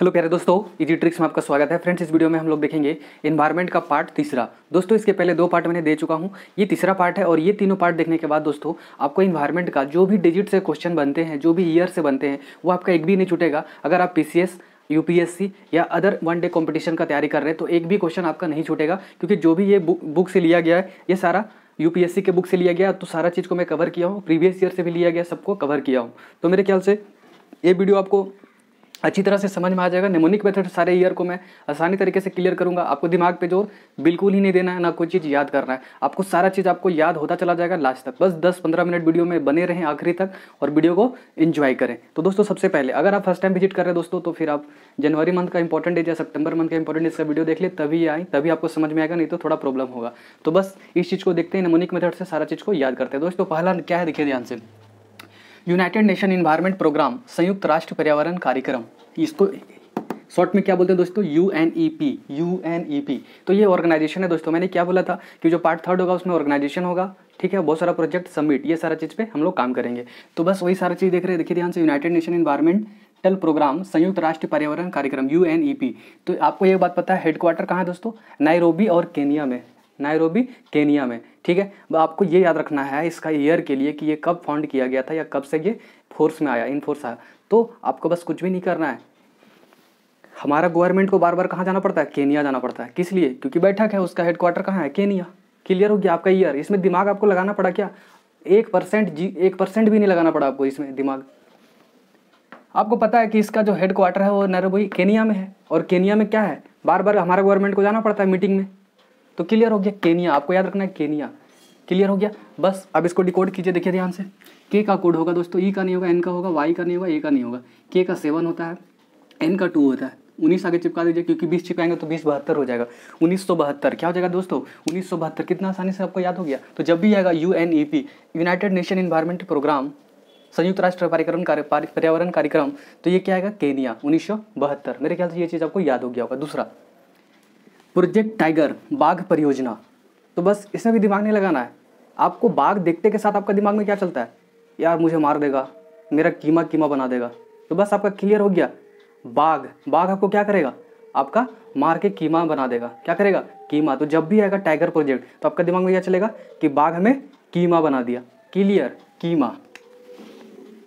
hello प्यारे दोस्तों easy tricks में आपका स्वागत है फ्रेंड्स इस वीडियो में हम लोग देखेंगे इन्वायरमेंट का पार्ट तीसरा दोस्तों इसके पहले दो पार्ट मैंने दे चुका हूँ ये तीसरा पार्ट है और ये तीनों पार्ट देखने के बाद दोस्तों आपको इन्वायरमेंट का जो भी डिजिट से क्वेश्चन बनते हैं जो भी ईयर से बनते हैं वो आपका एक भी नहीं छूटेगा अगर आप पी यूपीएससी या अदर वन डे कॉम्पिटिशन का तैयारी कर रहे हैं तो एक भी क्वेश्चन आपका नहीं छूटेगा क्योंकि जो भी ये बुक से लिया गया है ये सारा यूपीएससी के बुक से लिया गया तो सारा चीज़ को मैं कवर किया हूँ प्रीवियस ईयर से भी लिया गया सबको कवर किया हूँ तो मेरे ख्याल से ये वीडियो आपको अच्छी तरह से समझ में आ जाएगा नेमोनिक मेथड सारे ईयर को मैं आसानी तरीके से क्लियर करूंगा आपको दिमाग पे जोर बिल्कुल ही नहीं देना है ना कोई चीज़ याद करना है आपको सारा चीज़ आपको याद होता चला जाएगा लास्ट तक बस 10-15 मिनट वीडियो में बने रहें आखिरी तक और वीडियो को इन्जॉय करें तो दोस्तों सबसे पहले अगर आप फर्स्ट टाइम विजिट कर रहे हैं दोस्तों तो फिर आप जनवरी मंथ का इंपॉर्टेंट डेज या सितंबर मंथ का इंपॉर्टेंट इसका का वीडियो देख ले तभी आए तभी आपको समझ में आएगा नहीं तो थोड़ा प्रॉब्लम होगा तो बस इस चीज़ को देखते हैं नेमोनिक मेथड से सारा चीज़ को याद करते हैं दोस्तों पहला क्या है देखिए ध्यान से यूनाइटेड नेशन इन्वायरमेंट प्रोग्राम संयुक्त राष्ट्र पर्यावरण कार्यक्रम इसको शॉर्ट में क्या बोलते हैं दोस्तों U N E P U N E P तो ये ऑर्गेनाइजेशन है दोस्तों मैंने क्या बोला था कि जो पार्ट थर्ड होगा उसमें ऑर्गेनाइजेशन होगा ठीक है बहुत सारा प्रोजेक्ट सबमिट ये सारा चीज़ पे हम लोग काम करेंगे तो बस वही सारा चीज़ देख रहे हैं देखिए ध्यान से united nation environmental programme संयुक्त राष्ट्र पर्यावरण कार्यक्रम यू e तो आपको ये बात पता है हेडक्वार्टर कहाँ है दोस्तों नायरोबी और केनिया में नायरोबी केनिया में ठीक है आपको ये याद रखना है इसका ईयर के लिए कि ये कब फाउंड किया गया था या कब से ये फोर्स में आया इन फोर्स आया तो आपको बस कुछ भी नहीं करना है हमारा गवर्नमेंट को बार बार कहाँ जाना पड़ता है केनिया जाना पड़ता है किस लिए क्योंकि बैठक है उसका हेडक्वार्टर कहाँ है केनिया क्लियर हो गया आपका ईयर इसमें दिमाग आपको लगाना पड़ा क्या एक परसेंट जी एक परसेंट भी नहीं लगाना पड़ा आपको इसमें दिमाग आपको पता है कि इसका जो हेडक्वार्टर है वो नैरोबी केनिया में है और केनिया में क्या है बार बार हमारा गवर्नमेंट को जाना पड़ता है मीटिंग में तो क्लियर हो गया केनिया आपको याद रखना है केनिया क्लियर हो गया बस अब इसको डिकोड कीजिए देखिए ध्यान से के का कोड होगा दोस्तों ई e का नहीं होगा एन का होगा वाई का नहीं होगा ए का नहीं होगा के का सेवन होता है एन का टू होता है उन्नीस आगे चिपका दीजिए क्योंकि बीस चिपकाएंगे तो बीस बहत्तर हो जाएगा उन्नीस सौ बहत्तर क्या हो जाएगा दोस्तों उन्नीस सौ बहत्तर कितना आसानी से आपको याद हो गया तो जब भी आएगा U N E P united nation environment programme संयुक्त राष्ट्र कार्यक्रम कार्य पर्यावरण कार्यक्रम तो ये क्या आएगा केनिया उन्नीस सौ बहत्तर मेरे ख्याल से ये चीज़ आपको याद हो गया होगा दूसरा प्रोजेक्ट टाइगर बाघ परियोजना तो बस इसमें भी दिमाग नहीं लगाना है आपको बाघ देखते के साथ आपका दिमाग में क्या चलता है यार मुझे मार देगा मेरा कीमा कीमा बना देगा तो बस आपका क्लियर हो गया बाघ बाघ आपको क्या करेगा आपका मार के कीमा बना देगा क्या करेगा कीमा तो जब भी आएगा टाइगर प्रोजेक्ट तो आपका दिमाग में क्या चलेगा कि बाघ हमें कीमा बना दिया क्लियर कीमा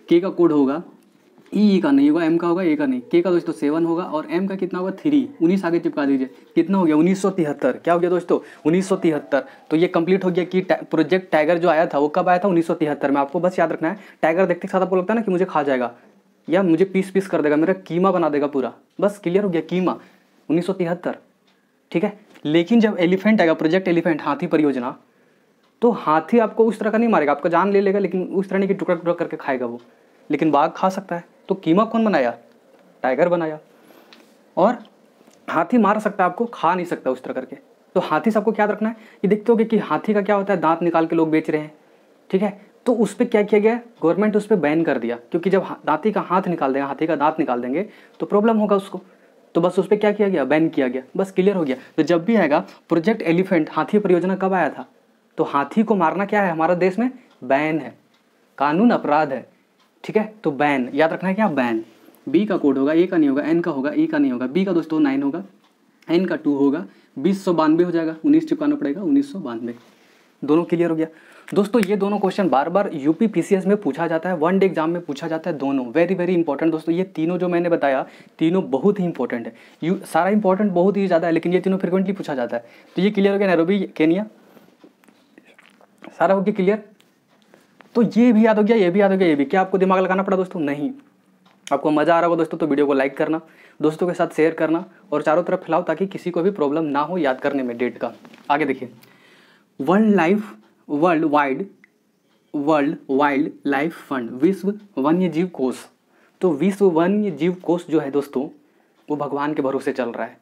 के का कोड होगा ई e का नहीं होगा एम का होगा ए का नहीं के का दोस्तों सेवन होगा और एम का कितना होगा थ्री उन्नीस आगे चिपका दीजिए कितना हो गया उन्नीस सौ तिहत्तर क्या हो गया दोस्तों उन्नीस सौ तिहत्तर तो ये कंप्लीट हो गया कि प्रोजेक्ट टाइगर जो आया था वो कब आया था उन्नीस सौ तिहत्तर में आपको बस याद रखना है टाइगर देखते साथ आपको लगता है ना कि मुझे खा जाएगा या मुझे पीस पीस कर देगा मेरा कीमा बना देगा पूरा बस क्लियर हो गया कीमा उन्नीस ठीक है लेकिन जब एलिफेंट आएगा प्रोजेक्ट एलिफेंट हाथी परियोजना तो हाथी आपको उस तरह का नहीं मारेगा आपका जान ले लेगा लेकिन उस तरह नहीं कि टुकड़ा टुकड़ा करके खाएगा वो लेकिन बाघ खा सकता है तो कीमा कौन बनाया टाइगर बनाया और हाथी मार सकता है आपको खा नहीं सकता उस तरह करके तो हाथी सबको याद रखना है ये देखते होगे कि हाथी का क्या होता है दांत निकाल के लोग बेच रहे हैं ठीक है तो उस पर क्या किया गया गवर्नमेंट उस पर बैन कर दिया क्योंकि जब दाँती का हाथ निकाल देंगे हाथी का दांत निकाल देंगे तो प्रॉब्लम होगा उसको तो बस उस पर क्या किया गया बैन किया गया बस क्लियर हो गया तो जब भी आएगा प्रोजेक्ट एलिफेंट हाथी परियोजना कब आया था तो हाथी को मारना क्या है हमारा देश में बैन है कानून अपराध है ठीक है तो बैन याद रखना है क्या बैन बी का कोड होगा ए का नहीं होगा एन का होगा ई का नहीं होगा बी का दोस्तों नाइन होगा एन का टू होगा बीस सौ बानवे हो जाएगा उन्नीस चिपकाना पड़ेगा उन्नीस सौ बानवे दोनों क्लियर हो गया दोस्तों ये दोनों क्वेश्चन बार बार यूपी पीसीएस में पूछा जाता है वन डे एग्जाम में पूछा जाता है दोनों वेरी वेरी इंपॉर्टेंट दोस्तों ये तीनों जो मैंने बताया तीनों बहुत ही इंपॉर्टेंट है यू सारा इंपॉर्टेंट बहुत ही ज़्यादा है लेकिन ये तीनों फ्रिक्वेंटली पूछा जाता है तो ये क्लियर हो गया नैरोबी केनिया सारा हो गया क्लियर तो ये भी याद हो गया ये भी याद हो गया ये भी क्या आपको दिमाग लगाना पड़ा दोस्तों नहीं आपको मज़ा आ रहा होगा दोस्तों तो वीडियो को लाइक करना दोस्तों के साथ शेयर करना और चारों तरफ फैलाओ ताकि किसी को भी प्रॉब्लम ना हो याद करने में डेट का आगे देखिए world life world wide world wildlife fund विश्व वन्य जीव कोष तो विश्व वन्य जीव कोष जो है दोस्तों वो भगवान के भरोसे चल रहा है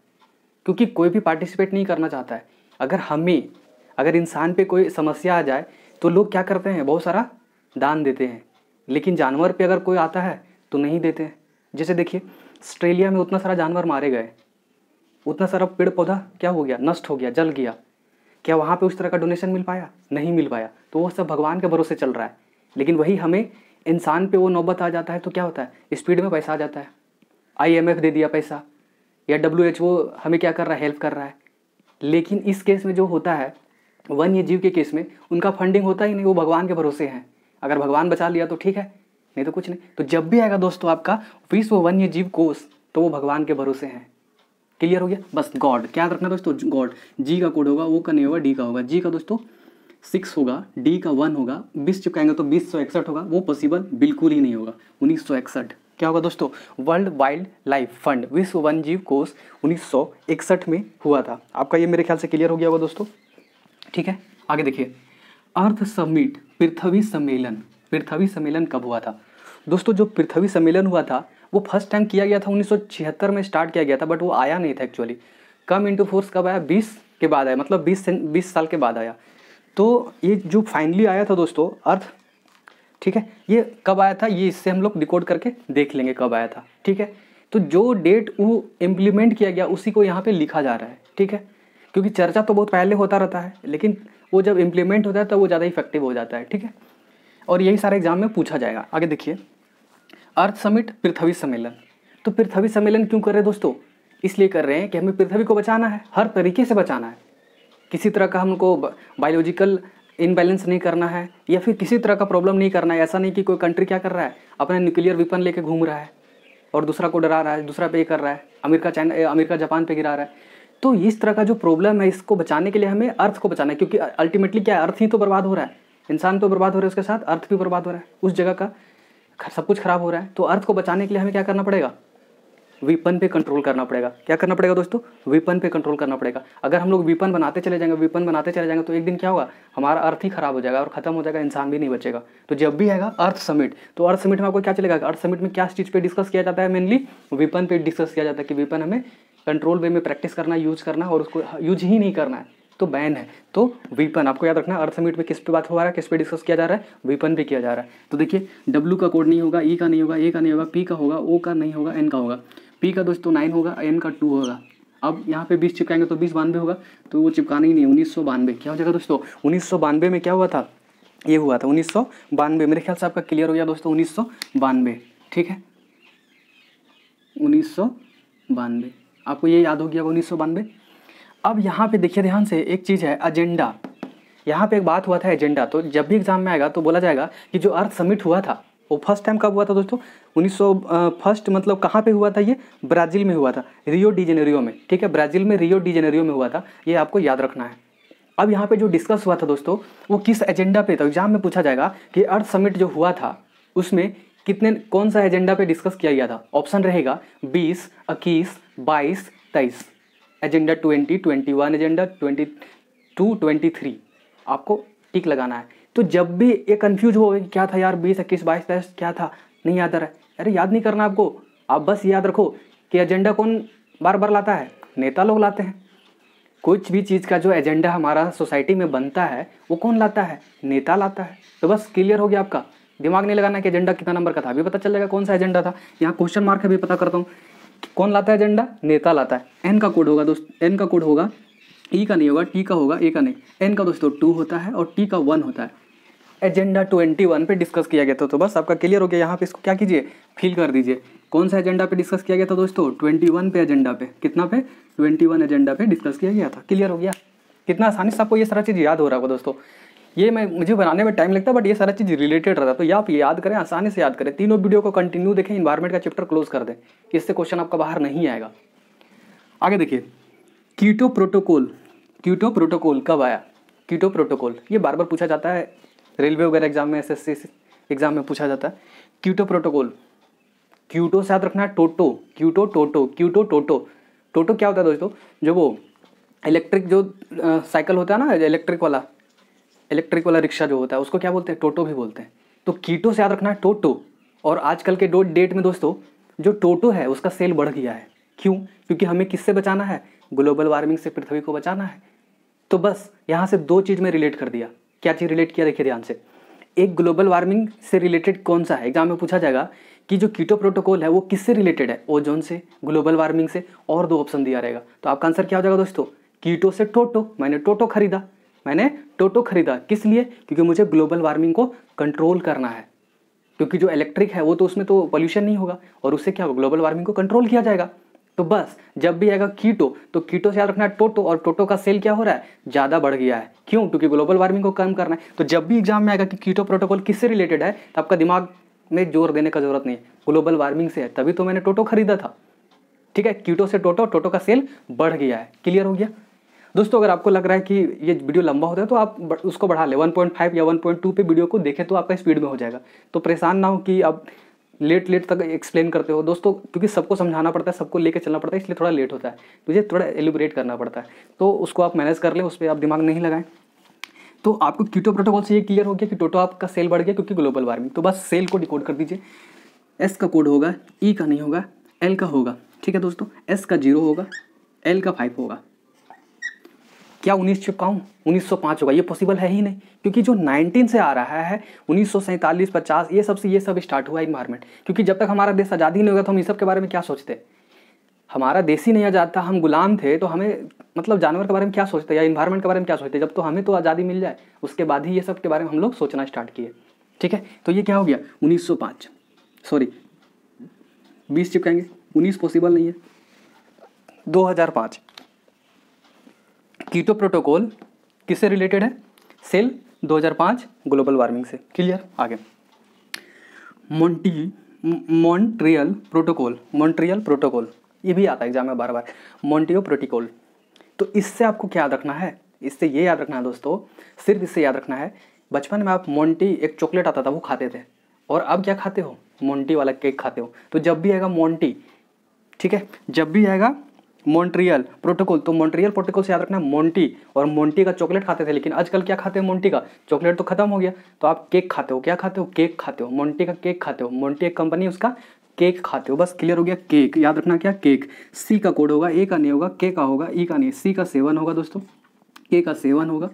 क्योंकि कोई भी पार्टिसिपेट नहीं करना चाहता है अगर हमें अगर इंसान पे कोई समस्या आ जाए तो लोग क्या करते हैं बहुत सारा दान देते हैं लेकिन जानवर पे अगर कोई आता है तो नहीं देते हैं जैसे देखिए ऑस्ट्रेलिया में उतना सारा जानवर मारे गए उतना सारा पेड़ पौधा क्या हो गया नष्ट हो गया जल गया क्या वहाँ पे उस तरह का डोनेशन मिल पाया नहीं मिल पाया तो वो सब भगवान के भरोसे चल रहा है लेकिन वही हमें इंसान पे वो नौबत आ जाता है तो क्या होता है स्पीड में पैसा आ जाता है आई दे दिया पैसा या डब्ल्यू हमें क्या कर रहा है हेल्प कर रहा है लेकिन इस केस में जो होता है वन्य जीव के केस में उनका फंडिंग होता ही नहीं वो भगवान के भरोसे हैं अगर भगवान बचा लिया तो ठीक है नहीं तो कुछ नहीं तो जब भी आएगा दोस्तों आपका विश्व वन्य जीव कोष तो वो भगवान के भरोसे हैं क्लियर हो गया बस गॉड क्या रखना दोस्तों गॉड जी का कोड होगा वो का नहीं होगा डी का होगा जी का दोस्तों सिक्स होगा डी का वन होगा बीस चिपकाएंगे तो बीस सौ इकसठ होगा वो पॉसिबल बिल्कुल ही नहीं होगा उन्नीस सौ इकसठ क्या होगा दोस्तों वर्ल्ड वाइल्ड लाइफ फंड विश्व वन जीव कोर्स उन्नीस सौ इकसठ में हुआ था आपका ये मेरे ख्याल से क्लियर हो गया होगा दोस्तों ठीक है आगे देखिए अर्थ समिट पृथ्वी सम्मेलन पृथ्वी सम्मेलन कब हुआ था दोस्तों जो पृथ्वी सम्मेलन हुआ था वो फर्स्ट टाइम किया गया था 1976 में स्टार्ट किया गया था बट वो आया नहीं था एक्चुअली कम इंटू फोर्स कब आया 20 के बाद आया मतलब 20 बीस साल के बाद आया तो ये जो फाइनली आया था दोस्तों अर्थ ठीक है ये कब आया था ये इससे हम लोग रिकॉर्ड करके देख लेंगे कब आया था ठीक है तो जो डेट वो इम्प्लीमेंट किया गया उसी को यहाँ पर लिखा जा रहा है ठीक है क्योंकि चर्चा तो बहुत पहले होता रहता है लेकिन वो जब इम्प्लीमेंट होता है तो वो ज़्यादा इफेक्टिव हो जाता है ठीक है और यही सारे एग्जाम में पूछा जाएगा आगे देखिए अर्थ समिट पृथ्वी सम्मेलन तो पृथ्वी सम्मेलन क्यों कर रहे हैं दोस्तों इसलिए कर रहे हैं कि हमें पृथ्वी को बचाना है हर तरीके से बचाना है किसी तरह का हमको बायोलॉजिकल इनबैलेंस नहीं करना है या फिर किसी तरह का प्रॉब्लम नहीं करना है ऐसा नहीं कि कोई कंट्री क्या कर रहा है अपना न्यूक्लियर वेपन लेके घूम रहा है और दूसरा को डरा रहा है दूसरा पे कर रहा है अमेरिका चाइना अमेरिका जापान पे गिरा रहा है तो इस तरह का जो प्रॉब्लम है इसको बचाने के लिए हमें अर्थ को बचाना है क्योंकि अल्टीमेटली क्या है अर्थ ही तो बर्बाद हो रहा है इंसान तो बर्बाद हो रहा है उसके साथ अर्थ भी बर्बाद हो रहा है उस जगह का सब कुछ खराब हो रहा है तो अर्थ को बचाने के लिए हमें क्या करना पड़ेगा विपन पे कंट्रोल करना पड़ेगा क्या करना पड़ेगा दोस्तों विपन पे कंट्रोल करना पड़ेगा अगर हम लोग विपन बनाते चले जाएंगे विपन बनाते चले जाएंगे तो एक दिन क्या होगा हमारा अर्थ ही खराब हो जाएगा और खत्म हो जाएगा इंसान भी नहीं बचेगा तो जब भी आएगा अर्थ समिट तो अर्थ समिट में आपको क्या चलेगा अर्थ समिट में क्या चीज़ पर डिस्कस किया जाता है मेनली विपन पर डिस्कस किया जाता है कि विपन हमें कंट्रोल वे में प्रैक्टिस करना यूज करना और उसको यूज हाँ, ही नहीं करना है तो बैन है तो वीपन आपको याद रखना अर्थ समिट में किस पे बात हो रहा है किस पे डिस्कस किया जा रहा है वीपन पे किया जा रहा है तो देखिए डब्ल्यू का कोड नहीं होगा ई e का नहीं होगा ए का नहीं होगा पी का होगा ओ का नहीं होगा एन का होगा पी का दोस्तों तो नाइन होगा एन का टू होगा अब यहाँ पे बीस चिपकाएंगे तो बीस बानवे होगा तो वो चिपकाना ही नहीं उन्नीस सौ बानवे क्या हो जाएगा दोस्तों उन्नीस सौ बानवे में क्या हुआ था ये हुआ था उन्नीस सौ बानवे मेरे ख्याल से आपका क्लियर हो गया दोस्तों उन्नीस सौ बानवे ठीक है उन्नीस सौ बानवे आपको ये याद हो गया उन्नीस अब यहाँ पे देखिए ध्यान से एक चीज़ है एजेंडा यहाँ पे एक बात हुआ था एजेंडा तो जब भी एग्जाम में आएगा तो बोला जाएगा कि जो अर्थ समिट हुआ था वो फर्स्ट टाइम कब हुआ था दोस्तों उन्नीस फर्स्ट मतलब कहाँ पे हुआ था ये ब्राज़ील में हुआ था रियो डी जेनेरियो में ठीक है ब्राज़ील में रियो डी जेनेरियो में हुआ था ये आपको याद रखना है अब यहाँ पे जो डिस्कस हुआ था दोस्तों वो किस एजेंडा पे था एग्जाम में पूछा जाएगा कि अर्थ समिट जो हुआ था उसमें कितने कौन सा एजेंडा पे डिस्कस किया गया था ऑप्शन रहेगा बीस इक्कीस बाईस तेईस agenda twenty twenty one agenda twenty two twenty three आपको टिक लगाना है तो जब भी ये कन्फ्यूज हो क्या था यार बीस इक्कीस बाईस तेईस क्या था नहीं याद आ रहा है अरे याद नहीं करना आपको आप बस याद रखो कि एजेंडा कौन बार बार लाता है नेता लोग लाते हैं कुछ भी चीज़ का जो एजेंडा हमारा सोसाइटी में बनता है वो कौन लाता है नेता लाता है तो बस क्लियर हो गया आपका दिमाग नहीं लगाना कि एजेंडा कितना नंबर का था अभी पता चल जाएगा कौन सा एजेंडा था यहाँ क्वेश्चन मार्क अभी भी पता करता हूँ कौन लाता है एजेंडा नेता लाता है एन का कोड होगा दोस्त एन का कोड होगा ई e का नहीं होगा टी का होगा ए का नहीं एन का दोस्तों टू होता है और टी का वन होता है एजेंडा ट्वेंटी वन पर डिस्कस किया गया था तो बस आपका क्लियर हो गया यहाँ पे इसको क्या कीजिए फिल कर दीजिए कौन सा एजेंडा पे डिस्कस किया गया था दोस्तों ट्वेंटी वन पे एजेंडा पे कितना पे ट्वेंटी वन एजेंडा पे डिस्कस किया गया था क्लियर हो गया कितना आसानी से आपको ये सारा चीज़ याद हो रहा होगा दोस्तों ये मैं मुझे बनाने में टाइम लगता है बट ये सारा चीज़ रिलेटेड रहता है तो ये आप याद करें आसानी से याद करें तीनों वीडियो को कंटिन्यू देखें इन्वायरमेंट का चैप्टर क्लोज कर दें इससे क्वेश्चन आपका बाहर नहीं आएगा आगे देखिए कीटो प्रोटोकॉल कीटो प्रोटोकॉल कब आया कीटो प्रोटोकॉल ये बार बार पूछा जाता है रेलवे वगैरह एग्जाम में एस एग्जाम में पूछा जाता है क्यूटो प्रोटोकॉल क्यूटो से याद रखना है टोटो क्यूटो टोटो क्यूटो टोटो टोटो क्या होता है दोस्तों जो वो इलेक्ट्रिक जो साइकिल होता है ना इलेक्ट्रिक वाला इलेक्ट्रिक वाला रिक्शा जो होता है उसको क्या बोलते हैं टोटो भी बोलते हैं तो कीटो से याद रखना है टोटो और आजकल के डो डेट में दोस्तों जो टोटो है उसका सेल बढ़ गया है क्यों क्योंकि हमें किससे बचाना है ग्लोबल वार्मिंग से पृथ्वी को बचाना है तो बस यहाँ से दो चीज़ में रिलेट कर दिया क्या चीज़ रिलेट किया देखिए ध्यान से एक ग्लोबल वार्मिंग से रिलेटेड कौन सा है एग्जाम में पूछा जाएगा कि जो कीटो प्रोटोकॉल है वो किससे रिलेटेड है ओजोन से ग्लोबल वार्मिंग से और दो ऑप्शन दिया रहेगा तो आपका आंसर क्या हो जाएगा दोस्तों कीटो से टोटो मैंने टोटो खरीदा मैंने टोटो खरीदा किस लिए क्योंकि मुझे ग्लोबल वार्मिंग को कंट्रोल करना है क्योंकि जो इलेक्ट्रिक है वो तो उसमें तो पॉल्यूशन नहीं होगा और उससे क्या होगा ग्लोबल वार्मिंग को कंट्रोल किया जाएगा तो बस जब भी आएगा कीटो तो कीटो से याद रखना टोटो और टोटो का सेल क्या हो रहा है ज़्यादा बढ़ गया है क्यों क्योंकि ग्लोबल वार्मिंग को कम करना है तो जब भी एग्जाम में आएगा कि कीटो प्रोटोकॉल किससे रिलेटेड है तो आपका दिमाग में जोर देने का जरूरत नहीं है ग्लोबल वार्मिंग से है तभी तो मैंने टोटो खरीदा था ठीक है कीटो से टोटो टोटो का सेल बढ़ गया है क्लियर हो गया दोस्तों अगर आपको लग रहा है कि ये वीडियो लंबा होता है तो आप उसको बढ़ा लें 1.5 या 1.2 पे वीडियो को देखें तो आपका स्पीड में हो जाएगा तो परेशान ना हो कि आप लेट लेट तक एक्सप्लेन करते हो दोस्तों क्योंकि सबको समझाना पड़ता है सबको लेकर चलना पड़ता है इसलिए थोड़ा लेट होता है मुझे थोड़ा एलिब्रेट करना पड़ता है तो उसको आप मैनेज कर लें उस पर आप दिमाग नहीं लगाएं तो आपको क्यूटो प्रोटोकॉल से ये क्लियर हो गया कि टोटो आपका सेल बढ़ गया क्योंकि ग्लोबल वार्मिंग तो बस सेल को डिकोड कर दीजिए एस का कोड होगा ई e का नहीं होगा एल का होगा ठीक है दोस्तों एस का जीरो होगा एल का फाइव होगा क्या उन्नीस चिपकाऊँ पाँच होगा ये पॉसिबल है ही नहीं क्योंकि जो 19 से आ रहा है उन्नीस सौ पचास ये सब से ये सब स्टार्ट हुआ इन्वायरमेंट क्योंकि जब तक हमारा देश आज़ादी नहीं होगा तो हम इस सब के बारे में क्या सोचते हमारा देश ही नहीं आज़ाद था हम गुलाम थे तो हमें मतलब जानवर के बारे में क्या सोचते या इन्वायरमेंट के बारे में क्या सोचते जब तो हमें तो आज़ादी मिल जाए उसके बाद ही ये सब के बारे में हम लोग सोचना स्टार्ट किए ठीक है तो ये क्या हो गया पाँच सॉरी बीस चिपकाएंगे उन्नीस पॉसिबल नहीं है पाँच कीटो प्रोटोकॉल किससे रिलेटेड है सेल 2005 ग्लोबल वार्मिंग से क्लियर आगे मोन्टी मॉन्ट्रियल प्रोटोकॉल मॉन्ट्रियल प्रोटोकॉल ये भी आता है एग्जाम में बार बार मोन्टियो प्रोटोकॉल तो इससे आपको क्या याद रखना है इससे ये याद रखना है दोस्तों सिर्फ इससे याद रखना है बचपन में आप मोन्टी एक चॉकलेट आता था वो खाते थे और अब क्या खाते हो मोन्टी वाला केक खाते हो तो जब भी आएगा मोन्टी ठीक है जब भी आएगा मॉन्ट्रियल प्रोटोकॉल तो मॉन्ट्रियल प्रोटोकॉल से याद रखना मोंटी और मोंटी का चॉकलेट खाते थे लेकिन आजकल क्या खाते हो मोंटी का चॉकलेट तो खत्म हो गया तो आप केक खाते हो क्या खाते हो केक खाते हो मोंटी का केक खाते हो मोंटी एक कंपनी उसका केक खाते हो बस क्लियर हो गया केक याद रखना क्या केक सी का कोड होगा ए का नहीं होगा के का होगा ई e का नहीं सी का सेवन होगा दोस्तों के का सेवन होगा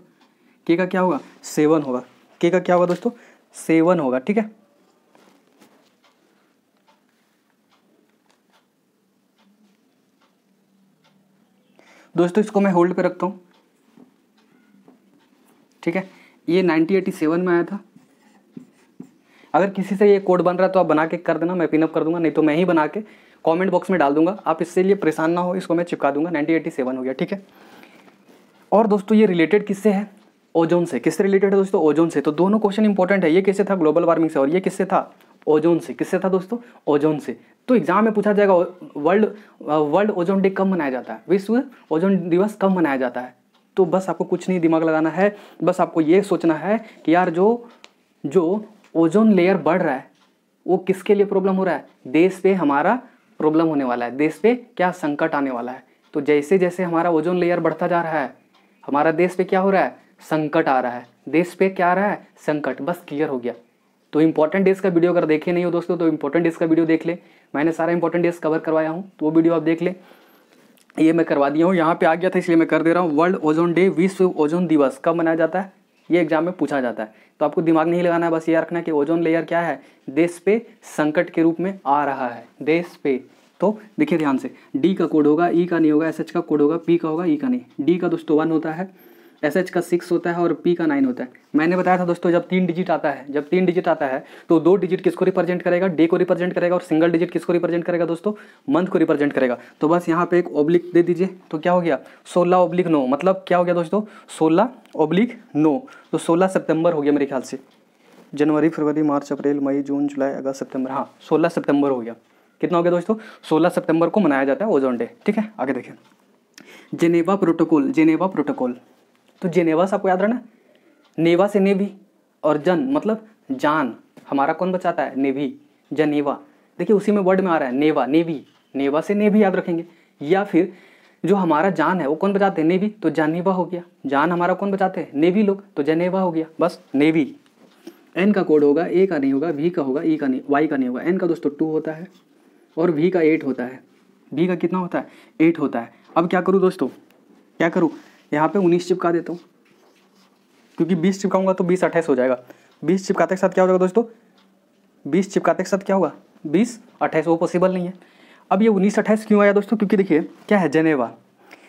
के का क्या होगा सेवन होगा के का क्या होगा दोस्तों सेवन होगा ठीक है दोस्तों इसको मैं होल्ड पे रखता हूँ ठीक है ये 1987 में आया था अगर किसी से ये कोड बन रहा है तो आप बना के कर देना मैं पिनअप कर दूंगा नहीं तो मैं ही बना के कमेंट बॉक्स में डाल दूंगा आप इससे लिए परेशान ना हो इसको मैं चिपका दूंगा 1987 हो गया ठीक है और दोस्तों ये रिलेटेड किससे है ओजोन से किससे रिलेटेड है दोस्तों ओजोन से तो दोनों क्वेश्चन इंपॉर्टेंट है ये किससे था ग्लोबल वार्मिंग से और ये किससे था ओजोन से किससे था दोस्तों ओजोन से तो एग्जाम में पूछा जाएगा वर्ल्ड वर्ल्ड ओजोन डे कब मनाया जाता है विश्व ओजोन दिवस कब मनाया जाता है तो बस आपको कुछ नहीं दिमाग लगाना है बस आपको ये सोचना है कि यार जो जो ओजोन लेयर बढ़ रहा है वो किसके लिए प्रॉब्लम हो रहा है देश पे हमारा प्रॉब्लम होने वाला है देश पे क्या संकट आने वाला है तो जैसे जैसे हमारा ओजोन लेयर बढ़ता जा रहा है हमारा देश पे क्या हो रहा है संकट आ रहा है देश पे क्या आ रहा है संकट बस क्लियर हो गया तो इंपॉर्टेंट डेज का वीडियो अगर देखे नहीं हो दोस्तों तो इंपॉर्टेंट डेज का वीडियो देख ले मैंने सारा इंपॉर्टेंट डेज कवर करवाया हूँ तो वो वीडियो आप देख ले ये मैं करवा दिया हूँ यहाँ पे आ गया था इसलिए मैं कर दे रहा हूँ वर्ल्ड ओजोन डे विश्व ओजोन दिवस कब मनाया जाता है ये एग्जाम में पूछा जाता है तो आपको दिमाग नहीं लगाना है बस ये रखना है कि ओजोन लेयर क्या है देश पे संकट के रूप में आ रहा है देश पे तो देखिए ध्यान से डी का कोड होगा ई e का नहीं होगा एस एच का कोड होगा पी का होगा ई e का नहीं डी का दोस्तों वन होता है एस एच का सिक्स होता है और पी का नाइन होता है मैंने बताया था दोस्तों जब तीन डिजिट आता है जब तीन डिजिट आता है तो दो डिजिट किसको रिप्रेजेंट करेगा डे को रिप्रेजेंट करेगा और सिंगल डिजिट किसको रिप्रेजेंट करेगा दोस्तों मंथ को रिप्रेजेंट करेगा तो बस यहाँ पे एक ओब्लिक दे दीजिए तो क्या हो गया सोलह ओब्लिक नो मतलब क्या हो गया दोस्तों सोलह ओब्लिक नो तो सोलह सितंबर हो गया मेरे ख्याल से जनवरी फरवरी मार्च अप्रैल मई जून जुलाई अगस्त सितंबर हाँ सोलह सितंबर हो गया कितना हो गया दोस्तों सोलह सितंबर को मनाया जाता है ओजोन डे ठीक है आगे देखें जेनेवा प्रोटोकॉल जेनेवा प्रोटोकॉल तो जेनेवा से आपको याद रहना नेवा से नेवी और जन मतलब जान हमारा कौन बचाता है नेवी जनेवा देखिए उसी में वर्ड में आ रहा है नेवा नेवी नेवा से नेवी याद रखेंगे या फिर जो हमारा जान है वो कौन बचाते हैं नेवी तो जानेवा हो गया जान हमारा कौन बचाते हैं नेवी लोग तो जनेवा हो गया बस नेवी एन का कोड होगा ए का नहीं होगा वी का होगा ई का नहीं वाई का नहीं होगा एन का दोस्तों टू होता है और वी का एट होता है वी का कितना होता है एट होता है अब क्या करूँ दोस्तों क्या करूँ यहाँ पे उन्नीस चिपका देता हूँ क्योंकि बीस चिपकाऊंगा तो बीस अट्ठाईस हो जाएगा बीस चिपकाते के साथ क्या हो जाएगा दोस्तों बीस चिपकाते के साथ क्या होगा बीस अट्ठाईस वो पॉसिबल नहीं है अब ये उन्नीस अट्ठाईस क्यों आया दोस्तों क्योंकि देखिए क्या है जनेवा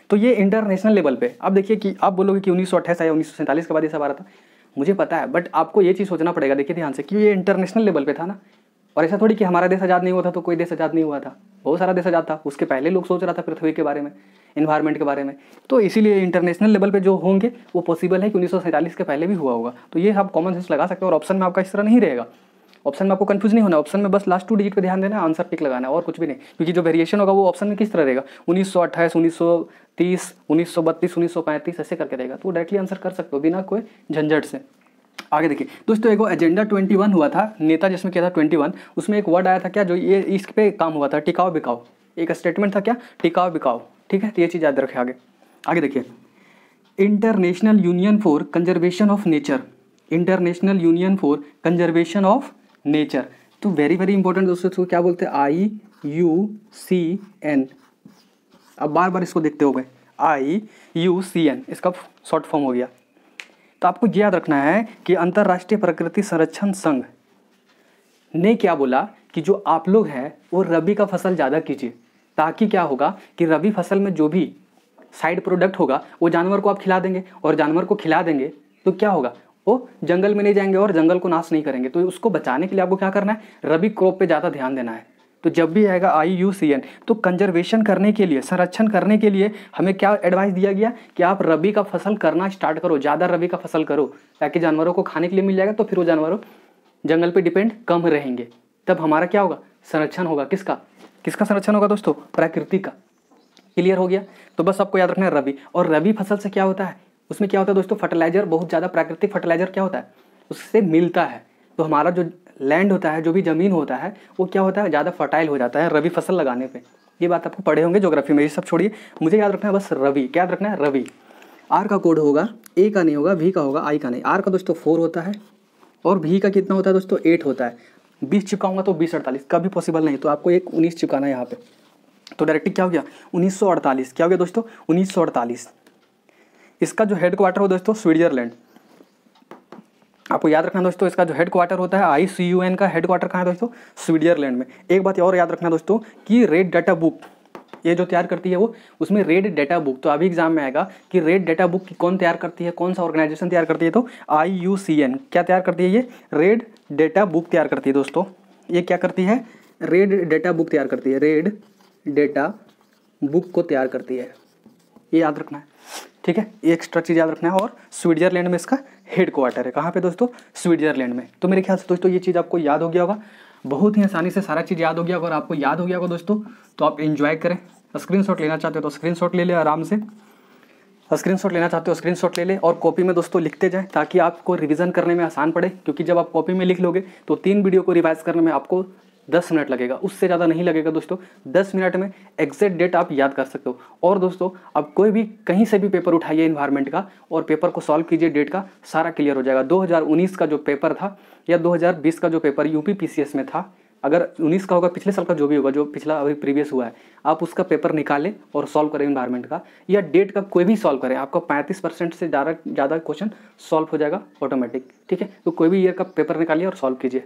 तो ये इंटरनेशनल लेवल पे अब देखिए कि आप बोलोगे कि उन्नीस सौ अट्ठाईस आया उन्नीस सौ के बाद ये सब आ रहा था मुझे पता है बट आपको ये चीज़ सोचना पड़ेगा देखिए ध्यान से कि ये इंटरनेशनल लेवल पे था ना और ऐसा थोड़ी कि हमारा देश आज़ाद नहीं हुआ था तो कोई देश आज़ाद नहीं हुआ था बहुत सारा देश आज़ाद था उसके पहले लोग सोच रहा था पृथ्वी के बारे में इन्वायरमेंट के बारे में तो इसीलिए इंटरनेशनल लेवल पे जो होंगे वो पॉसिबल है कि उन्नीस के पहले भी हुआ होगा तो ये आप कॉमन सेंस लगा सकते हो और ऑप्शन में आपका इस तरह नहीं रहेगा ऑप्शन में आपको कंफ्यूज नहीं होना ऑप्शन में बस लास्ट टू डिजिट पे ध्यान देना आंसर टिक लगाना और कुछ भी नहीं क्योंकि जो वेरिएशन होगा वो ऑप्शन में किस तरह रहेगा उन्नीस सौ अट्ठाईस उन्नीस सौ तीस उन्नीस सौ बत्तीस उन्नीस सौ पैंतीस ऐसे करके रहेगा तो डायरेक्टली आंसर कर सकते हो बिना कोई झंझट से आगे देखिए दोस्तों एक एजेंडा 21 हुआ था नेता जिसमें किया था 21 उसमें एक वर्ड आया था क्या जो ये इस पे काम हुआ था टिकाओ बिकाओ एक स्टेटमेंट था क्या टिकाओ बिकाओ ठीक है तो ये चीज़ याद रखें आगे आगे देखिए international union for conservation of nature international union for conservation of nature तो वेरी वेरी इंपॉर्टेंट दोस्तों तो क्या बोलते हैं आई यू सी एन अब बार बार इसको देखते हो गए आई यू सी एन इसका शॉर्ट फॉर्म हो गया तो आपको याद रखना है कि अंतर्राष्ट्रीय प्रकृति संरक्षण संघ ने क्या बोला कि जो आप लोग हैं वो रबी का फसल ज़्यादा कीजिए ताकि क्या होगा कि रबी फसल में जो भी साइड प्रोडक्ट होगा वो जानवर को आप खिला देंगे और जानवर को खिला देंगे तो क्या होगा वो जंगल में नहीं जाएंगे और जंगल को नाश नहीं करेंगे तो उसको बचाने के लिए आपको क्या करना है रबी क्रॉप पे ज़्यादा ध्यान देना है तो जब भी आएगा आई यू सी एन तो कंजर्वेशन करने के लिए संरक्षण करने के लिए हमें क्या एडवाइस दिया गया कि आप रबी का फसल करना स्टार्ट करो ज़्यादा रबी का फसल करो ताकि जानवरों को खाने के लिए मिल जाएगा तो फिर वो जानवरों जंगल पर डिपेंड कम रहेंगे तब हमारा क्या होगा संरक्षण होगा किसका किसका संरक्षण होगा दोस्तों प्रकृति का क्लियर हो गया तो बस आपको याद रखना है रबी और रबी फसल से क्या होता है उसमें क्या होता है दोस्तों फर्टिलाइजर बहुत ज़्यादा प्राकृतिक फर्टिलाइजर क्या होता है उससे मिलता है तो हमारा जो लैंड होता है जो भी ज़मीन होता है वो क्या होता है ज़्यादा फर्टाइल हो जाता है रवि फसल लगाने पर ये बात आपको पढ़े होंगे जोग्राफी में ये सब छोड़िए मुझे याद रखना है बस रवि याद रखना है रवि आर का कोड होगा ए का नहीं होगा वी का होगा आई का नहीं आर का दोस्तों फोर होता है और भी का कितना होता है दोस्तों एट होता है बीस चिपकाऊंगा तो बीस अड़तालीस कभी पॉसिबल नहीं तो आपको एक उन्नीस चिपकाना है यहाँ पे तो डायरेक्टली क्या हो गया उन्नीस क्या हो गया दोस्तों उन्नीस इसका जो हेड क्वार्टर हो दोस्तों स्विट्जरलैंड आपको याद रखना दोस्तों इसका जो हेड क्वार्टर होता है आई सी यू एन का हेड क्वार्टर कहाँ है दोस्तों स्विट्जरलैंड में एक बात और याद रखना दोस्तों कि रेड डाटा बुक ये जो तैयार करती है वो उसमें रेड डाटा बुक तो अभी एग्जाम में आएगा कि रेड डाटा बुक कौन तैयार करती है कौन सा ऑर्गेनाइजेशन तैयार करती है तो आई यू सी एन क्या तैयार करती है ये रेड डेटा बुक तैयार करती है दोस्तों ये क्या करती है रेड डाटा बुक तैयार करती है रेड डेटा बुक को तैयार करती है ये याद रखना है ठीक है ये एक्स्ट्रा चीज़ याद रखना है और स्विट्जरलैंड में इसका हेड क्वार्टर है कहाँ पे दोस्तों स्विट्जरलैंड में तो मेरे ख्याल से दोस्तों ये चीज़ आपको याद हो गया होगा बहुत ही आसानी से सारा चीज़ याद हो गया अगर आपको याद हो गया होगा दोस्तों तो आप इन्जॉय करें स्क्रीन लेना चाहते हो तो स्क्रीन ले लें आराम से स्क्रीन लेना चाहते हो स्क्रीन ले लें और कॉपी में दोस्तों लिखते जाएँ ताकि आपको रिविजन करने में आसान पड़े क्योंकि जब आप कॉपी में लिख लोगे तो तीन वीडियो को रिवाइज करने में आपको दस मिनट लगेगा उससे ज़्यादा नहीं लगेगा दोस्तों दस मिनट में एग्जैक्ट डेट आप याद कर सकते हो और दोस्तों आप कोई भी कहीं से भी पेपर उठाइए इन्वायरमेंट का और पेपर को सॉल्व कीजिए डेट का सारा क्लियर हो जाएगा 2019 का जो पेपर था या 2020 का जो पेपर यूपी पी में था अगर 19 का होगा पिछले साल का जो भी होगा जो पिछला अभी प्रीवियस हुआ है आप उसका पेपर निकालें और सॉल्व करें इन्वायरमेंट का या डेट का कोई भी सॉल्व करें आपका 35 परसेंट से ज़्यादा ज़्यादा क्वेश्चन सॉल्व हो जाएगा ऑटोमेटिक ठीक है तो कोई भी ईयर का पेपर निकालिए और सॉल्व कीजिए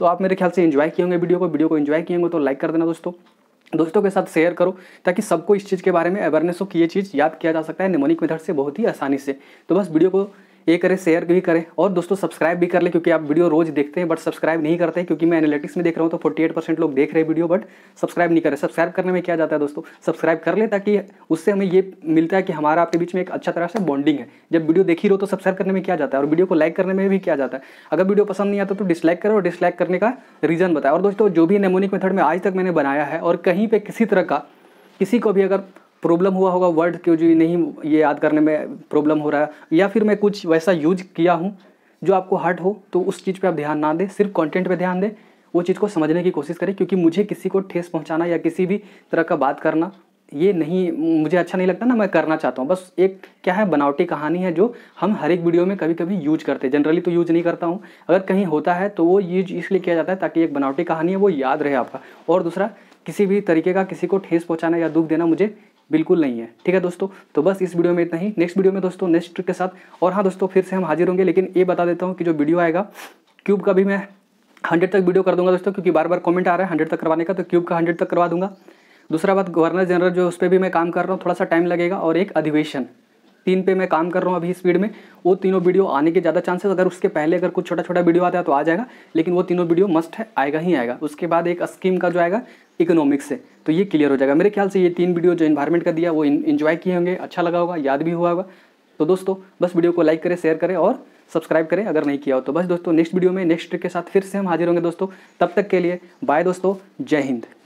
तो आप मेरे ख्याल से इन्जॉय किए होंगे वीडियो को वीडियो को इन्जॉय किए होंगे तो लाइक कर देना दोस्तों दोस्तों के साथ शेयर करो ताकि सबको इस चीज़ के बारे में अवेयरनेस हो कि ये चीज़ याद किया जा सकता है निमोनिक मेथड से बहुत ही आसानी से तो बस वीडियो को ये करें शेयर भी करें और दोस्तों सब्सक्राइब भी कर लें क्योंकि आप वीडियो रोज देखते हैं बट सब्सक्राइब नहीं करते क्योंकि मैं एनालिटिक्स में देख रहा हूँ तो फोर्टी एट परसेंट लोग देख रहे हैं वीडियो बट सब्सक्राइब नहीं करें सब्सक्राइब करने में क्या जाता है दोस्तों सब्सक्राइब कर लें ताकि उससे हमें ये मिलता है कि हमारा आपके बीच में एक अच्छा तरह से बॉन्डिंग है जब वीडियो देखी रहो तो सब्सक्राइब करने में क्या जाता है और वीडियो को लाइक करने में भी क्या जाता है अगर वीडियो पसंद नहीं आता तो डिसलाइक करें और डिसलाइक करने का रीज़न बताए और दोस्तों जो भी नेमोनिक मेथड में आज तक मैंने बनाया है और कहीं पर किसी तरह का किसी को भी अगर प्रॉब्लम हुआ होगा वर्ड क्यों जो नहीं ये याद करने में प्रॉब्लम हो रहा है या फिर मैं कुछ वैसा यूज किया हूँ जो आपको हर्ट हो तो उस चीज़ पे आप ध्यान ना दें सिर्फ कंटेंट पे ध्यान दें वो चीज़ को समझने की कोशिश करें क्योंकि मुझे किसी को ठेस पहुँचाना या किसी भी तरह का बात करना ये नहीं मुझे अच्छा नहीं लगता ना मैं करना चाहता हूँ बस एक क्या है बनावटी कहानी है जो हम हर एक वीडियो में कभी कभी यूज करते हैं जनरली तो यूज नहीं करता हूँ अगर कहीं होता है तो वो यूज इसलिए किया जाता है ताकि एक बनावटी कहानी है वो याद रहे आपका और दूसरा किसी भी तरीके का किसी को ठेस पहुँचाना या दुख देना मुझे बिल्कुल नहीं है ठीक है दोस्तों तो बस इस वीडियो में इतना ही नेक्स्ट वीडियो में दोस्तों नेक्स्ट ट्रिक के साथ और हाँ दोस्तों फिर से हम हाजिर होंगे लेकिन ये बता देता हूँ कि जो वीडियो आएगा क्यूब का भी मैं हंड्रेड तक वीडियो कर दूंगा दोस्तों क्योंकि बार बार कमेंट आ रहा है हंड्रेड तक करवाने का तो क्यूब का हंड्रेड तक करवा दूंगा दूसरा बात गवर्नर जनरल जो उस पर भी मैं काम कर रहा हूँ थोड़ा सा टाइम लगेगा और एक अधिवेशन तीन पे मैं काम कर रहा हूँ अभी स्पीड में वो तीनों वीडियो आने के ज़्यादा चांसेस अगर उसके पहले अगर कुछ छोटा छोटा वीडियो आता है तो आ जाएगा लेकिन वो तीनों वीडियो मस्ट है आएगा ही आएगा उसके बाद एक स्कीम का जो आएगा इकोनॉमिक्स से तो ये क्लियर हो जाएगा मेरे ख्याल से ये तीन वीडियो जो इन्वायरमेंट का दिया वो इन्जॉय किए होंगे अच्छा लगा होगा याद भी हुआ होगा तो दोस्तों बस वीडियो को लाइक करें शेयर करें और सब्सक्राइब करें अगर नहीं किया हो तो बस दोस्तों नेक्स्ट वीडियो में नेक्स्ट ट्रिक के साथ फिर से हम हाजिर होंगे दोस्तों तब तक के लिए बाय दोस्तों जय हिंद